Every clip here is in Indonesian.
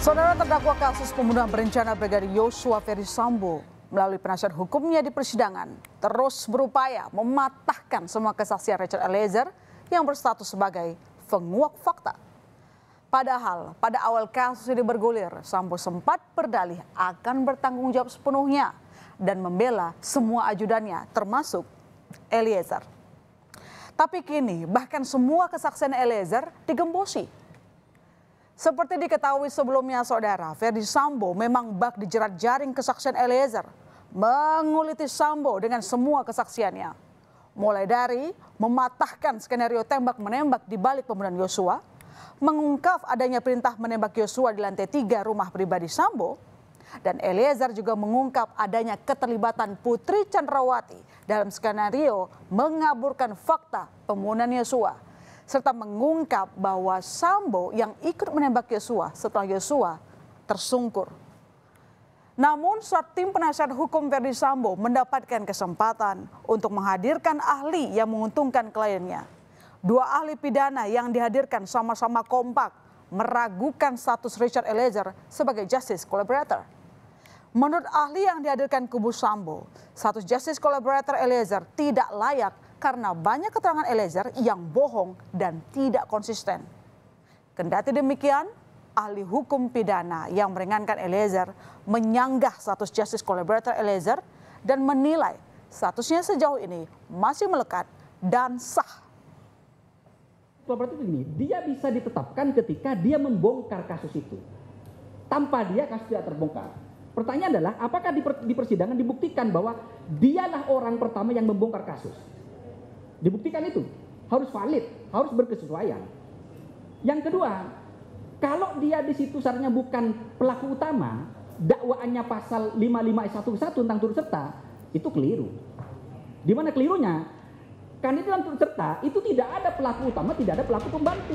Saudara terdakwa kasus pembunuhan berencana Brigadir Yosua Ferry Sambo melalui penasihat hukumnya di persidangan terus berupaya mematahkan semua kesaksian Richard Eliezer yang berstatus sebagai penguak fakta. Padahal pada awal kasus ini bergulir, Sambo sempat berdalih akan bertanggung jawab sepenuhnya dan membela semua ajudannya termasuk Eliezer. Tapi kini bahkan semua kesaksian Eliezer digembosi seperti diketahui sebelumnya saudara, Ferdi Sambo memang bak dijerat jaring kesaksian Eliezer. Menguliti Sambo dengan semua kesaksiannya. Mulai dari mematahkan skenario tembak-menembak di balik pembunuhan Yosua, mengungkap adanya perintah menembak Yosua di lantai tiga rumah pribadi Sambo, dan Eliezer juga mengungkap adanya keterlibatan Putri Chandrawati dalam skenario mengaburkan fakta pembunuhan Yosua serta mengungkap bahwa Sambo yang ikut menembak Yosua setelah Yosua tersungkur. Namun saat tim penasihat hukum Verdi Sambo mendapatkan kesempatan untuk menghadirkan ahli yang menguntungkan kliennya. Dua ahli pidana yang dihadirkan sama-sama kompak meragukan status Richard Eliezer sebagai justice collaborator. Menurut ahli yang dihadirkan kubu Sambo, status justice collaborator Eliezer tidak layak karena banyak keterangan Eliezer yang bohong dan tidak konsisten. Kendati demikian, ahli hukum pidana yang meringankan Eliezer menyanggah status justice collaborator Eliezer dan menilai statusnya sejauh ini masih melekat dan sah. Berarti ini dia bisa ditetapkan ketika dia membongkar kasus itu. Tanpa dia kasus tidak terbongkar. Pertanyaan adalah apakah di persidangan dibuktikan bahwa dialah orang pertama yang membongkar kasus? Dibuktikan itu. Harus valid, harus berkesesuaian. Yang kedua, kalau dia di situ sarnya bukan pelaku utama, dakwaannya pasal 5511 tentang turut serta, itu keliru. Di mana kelirunya? Karena dalam turut serta itu tidak ada pelaku utama, tidak ada pelaku pembantu.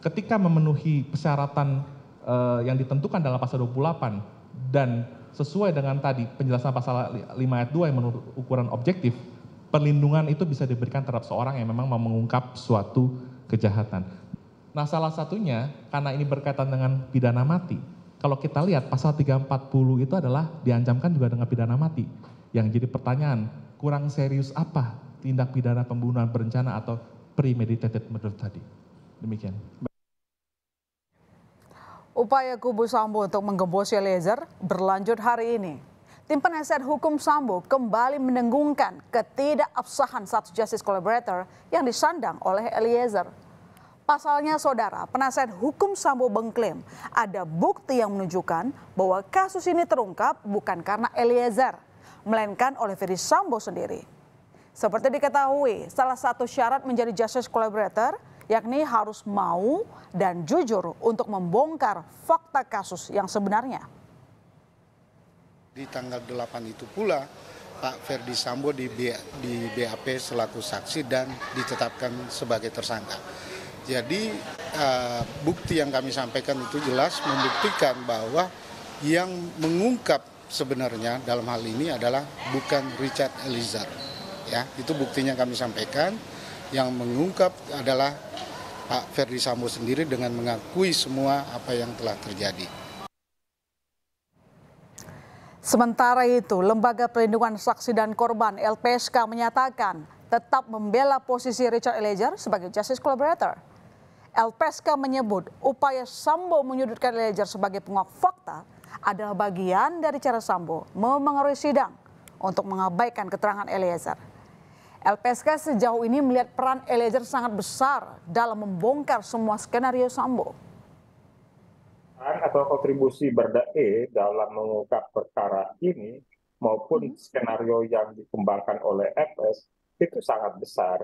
Ketika memenuhi persyaratan uh, yang ditentukan dalam pasal 28 dan sesuai dengan tadi penjelasan pasal 5 ayat 2 yang menurut ukuran objektif, perlindungan itu bisa diberikan terhadap seorang yang memang mau mengungkap suatu kejahatan. Nah, salah satunya karena ini berkaitan dengan pidana mati. Kalau kita lihat pasal 340 itu adalah diancamkan juga dengan pidana mati. Yang jadi pertanyaan, kurang serius apa tindak pidana pembunuhan berencana atau premeditated murder tadi? Demikian. Upaya kubu Sambo untuk menggembosi laser berlanjut hari ini. Tim penasihat hukum Sambo kembali menenggungkan ketidakabsahan status justice collaborator yang disandang oleh Eliezer. Pasalnya, saudara, penasihat hukum Sambo mengklaim ada bukti yang menunjukkan bahwa kasus ini terungkap bukan karena Eliezer, melainkan oleh Ferry Sambo sendiri. Seperti diketahui, salah satu syarat menjadi justice collaborator yakni harus mau dan jujur untuk membongkar fakta kasus yang sebenarnya. Di tanggal 8 itu pula Pak Ferdi Sambo di, B, di BAP selaku saksi dan ditetapkan sebagai tersangka. Jadi uh, bukti yang kami sampaikan itu jelas membuktikan bahwa yang mengungkap sebenarnya dalam hal ini adalah bukan Richard Elizar. Ya, itu buktinya kami sampaikan. Yang mengungkap adalah Pak Ferdi Sambo sendiri dengan mengakui semua apa yang telah terjadi. Sementara itu, Lembaga Perlindungan Saksi dan Korban LPSK menyatakan tetap membela posisi Richard Eliezer sebagai justice collaborator. LPSK menyebut upaya Sambo menyudutkan Eliezer sebagai penguak fakta adalah bagian dari cara Sambo memengaruhi sidang untuk mengabaikan keterangan Eliezer. LPSK sejauh ini melihat peran Eliezer sangat besar dalam membongkar semua skenario Sambo peran atau kontribusi BERDAE dalam mengungkap perkara ini maupun hmm. skenario yang dikembangkan oleh FS itu sangat besar.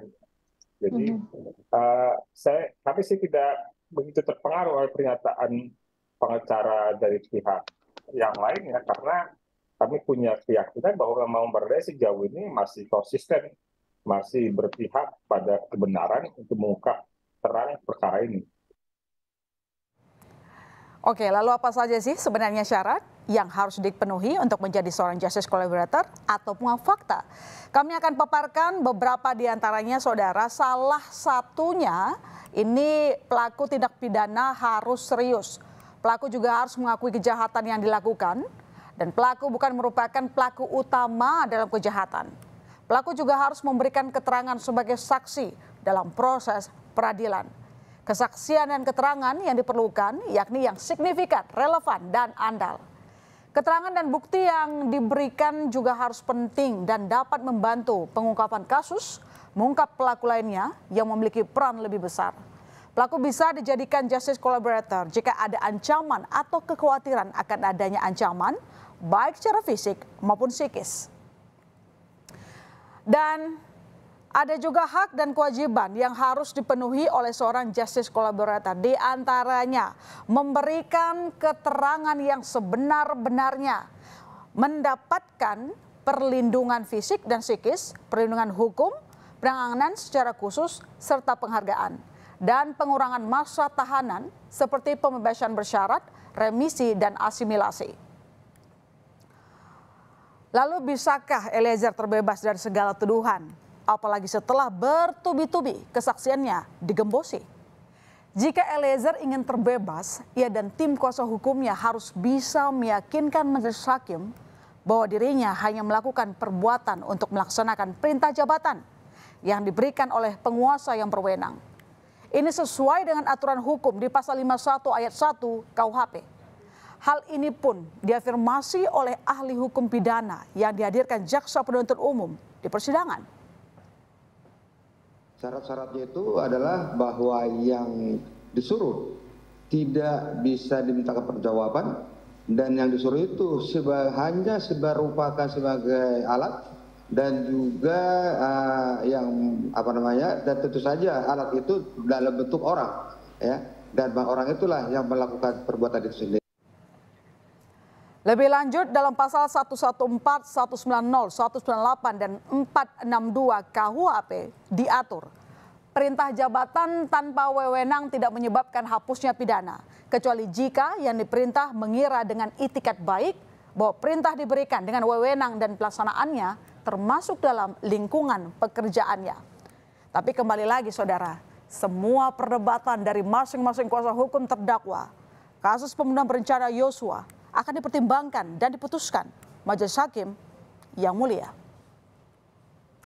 Jadi hmm. uh, saya tapi sih tidak begitu terpengaruh oleh pernyataan pengacara dari pihak yang lainnya karena kami punya keyakinan bahwa memang BERDAE sejauh ini masih konsisten masih berpihak pada kebenaran untuk mengungkap terang perkara ini. Oke, lalu apa saja sih sebenarnya syarat yang harus dipenuhi untuk menjadi seorang justice collaborator atau pengawal fakta? Kami akan paparkan beberapa di antaranya saudara. Salah satunya ini pelaku tindak pidana harus serius. Pelaku juga harus mengakui kejahatan yang dilakukan dan pelaku bukan merupakan pelaku utama dalam kejahatan. Pelaku juga harus memberikan keterangan sebagai saksi dalam proses peradilan. Kesaksian dan keterangan yang diperlukan yakni yang signifikan, relevan, dan andal. Keterangan dan bukti yang diberikan juga harus penting dan dapat membantu pengungkapan kasus, mengungkap pelaku lainnya yang memiliki peran lebih besar. Pelaku bisa dijadikan justice collaborator jika ada ancaman atau kekhawatiran akan adanya ancaman, baik secara fisik maupun psikis. Dan ada juga hak dan kewajiban yang harus dipenuhi oleh seorang justice collaborator. Di antaranya memberikan keterangan yang sebenar-benarnya, mendapatkan perlindungan fisik dan psikis, perlindungan hukum, penanganan secara khusus, serta penghargaan. Dan pengurangan masa tahanan seperti pembebasan bersyarat, remisi, dan asimilasi. Lalu bisakah Eliezer terbebas dari segala tuduhan? apalagi setelah bertubi-tubi kesaksiannya digembosi. Jika Eliezer ingin terbebas, ia dan tim kuasa hukumnya harus bisa meyakinkan majelis hakim bahwa dirinya hanya melakukan perbuatan untuk melaksanakan perintah jabatan yang diberikan oleh penguasa yang berwenang. Ini sesuai dengan aturan hukum di pasal 51 ayat 1 KUHP. Hal ini pun diafirmasi oleh ahli hukum pidana yang dihadirkan jaksa penuntut umum di persidangan. Syarat-syaratnya itu adalah bahwa yang disuruh tidak bisa diminta perjawaban dan yang disuruh itu seba, hanya sebarupakan sebagai alat dan juga uh, yang apa namanya dan tentu saja alat itu dalam bentuk orang ya dan orang itulah yang melakukan perbuatan itu sendiri. Lebih lanjut dalam pasal 114, 190, 198 dan 462 KUHP diatur perintah jabatan tanpa wewenang tidak menyebabkan hapusnya pidana kecuali jika yang diperintah mengira dengan itikat baik bahwa perintah diberikan dengan wewenang dan pelaksanaannya termasuk dalam lingkungan pekerjaannya. Tapi kembali lagi saudara, semua perdebatan dari masing-masing kuasa hukum terdakwa, kasus pembunuhan berencana Yosua, akan dipertimbangkan dan diputuskan majelis hakim yang mulia.